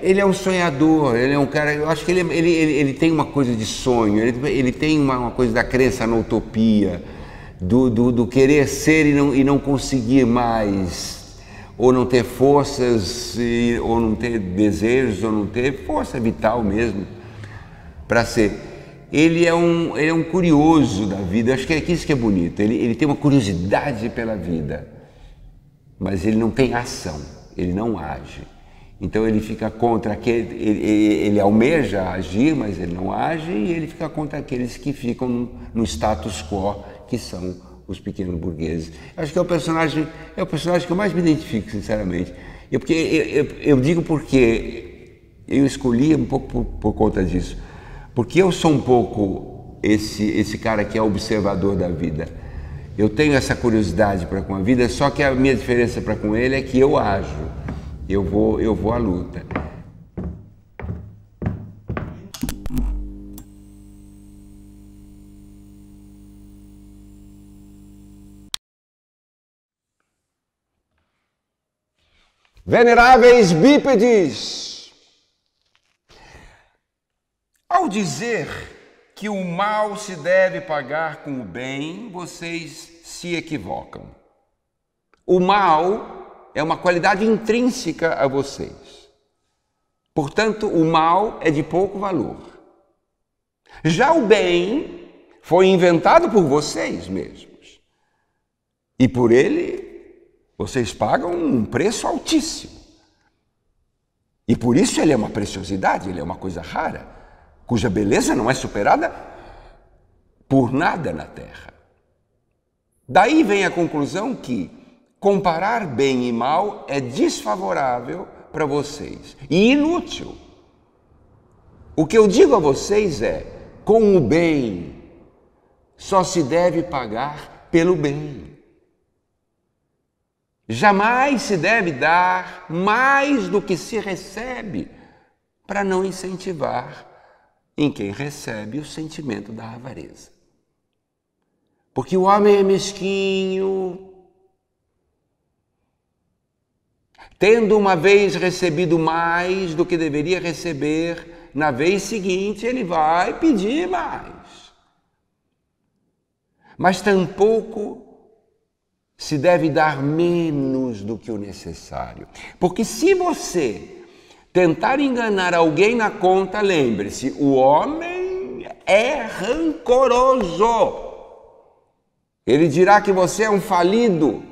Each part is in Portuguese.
Ele é um sonhador, ele é um cara. Eu acho que ele, ele, ele, ele tem uma coisa de sonho, ele, ele tem uma, uma coisa da crença na utopia, do, do, do, querer ser e não, e não conseguir mais, ou não ter forças, e, ou não ter desejos, ou não ter força vital mesmo para ser. Ele é, um, ele é um curioso da vida, acho que é isso que é bonito, ele, ele tem uma curiosidade pela vida, mas ele não tem ação, ele não age. Então ele fica contra aquele, ele, ele, almeja agir, mas ele não age, e ele fica contra aqueles que ficam no, no status quo, que são os pequenos burgueses. Acho que é o personagem, é o personagem que eu mais me identifico, sinceramente. Eu, porque, eu, eu, eu digo porque eu escolhi um pouco por, por, conta disso, porque eu sou um pouco esse esse cara que é observador da vida. Eu tenho essa curiosidade para com a vida, só que a minha diferença para com ele é que eu ajo eu vou, eu vou à luta. Veneráveis bípedes, ao dizer que o mal se deve pagar com o bem, vocês se equivocam. O mal é uma qualidade intrínseca a vocês. Portanto, o mal é de pouco valor. Já o bem foi inventado por vocês mesmos. E por ele vocês pagam um preço altíssimo. E por isso ele é uma preciosidade, ele é uma coisa rara, cuja beleza não é superada por nada na terra. Daí vem a conclusão que comparar bem e mal é desfavorável para vocês e inútil. O que eu digo a vocês é: com o bem só se deve pagar pelo bem. Jamais se deve dar mais do que se recebe para não incentivar em quem recebe o sentimento da avareza. Porque o homem é mesquinho, Tendo uma vez recebido mais do que deveria receber, na vez seguinte ele vai pedir mais. Mas tampouco se deve dar menos do que o necessário. Porque se você tentar enganar alguém na conta, lembre-se, o homem é rancoroso. Ele dirá que você é um falido,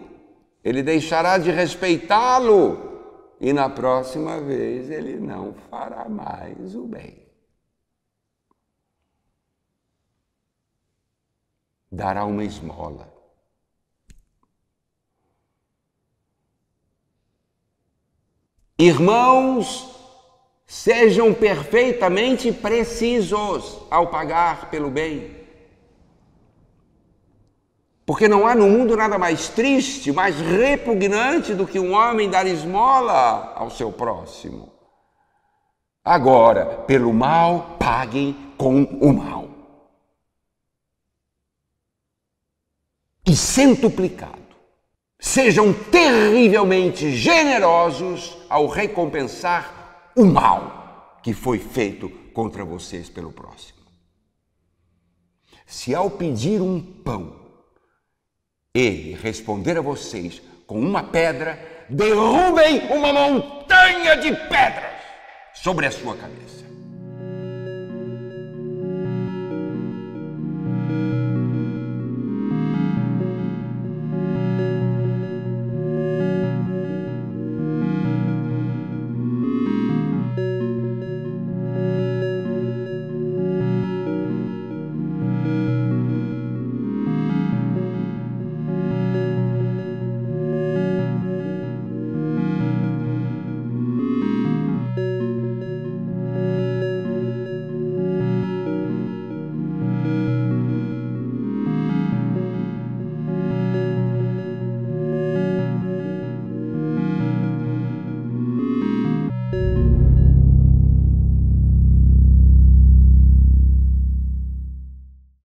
ele deixará de respeitá-lo e na próxima vez ele não fará mais o bem. Dará uma esmola. Irmãos, sejam perfeitamente precisos ao pagar pelo bem. Porque não há no mundo nada mais triste, mais repugnante do que um homem dar esmola ao seu próximo. Agora, pelo mal, paguem com o mal. E centuplicado. Sejam terrivelmente generosos ao recompensar o mal que foi feito contra vocês pelo próximo. Se ao pedir um pão, ele responder a vocês com uma pedra, derrubem uma montanha de pedras sobre a sua cabeça.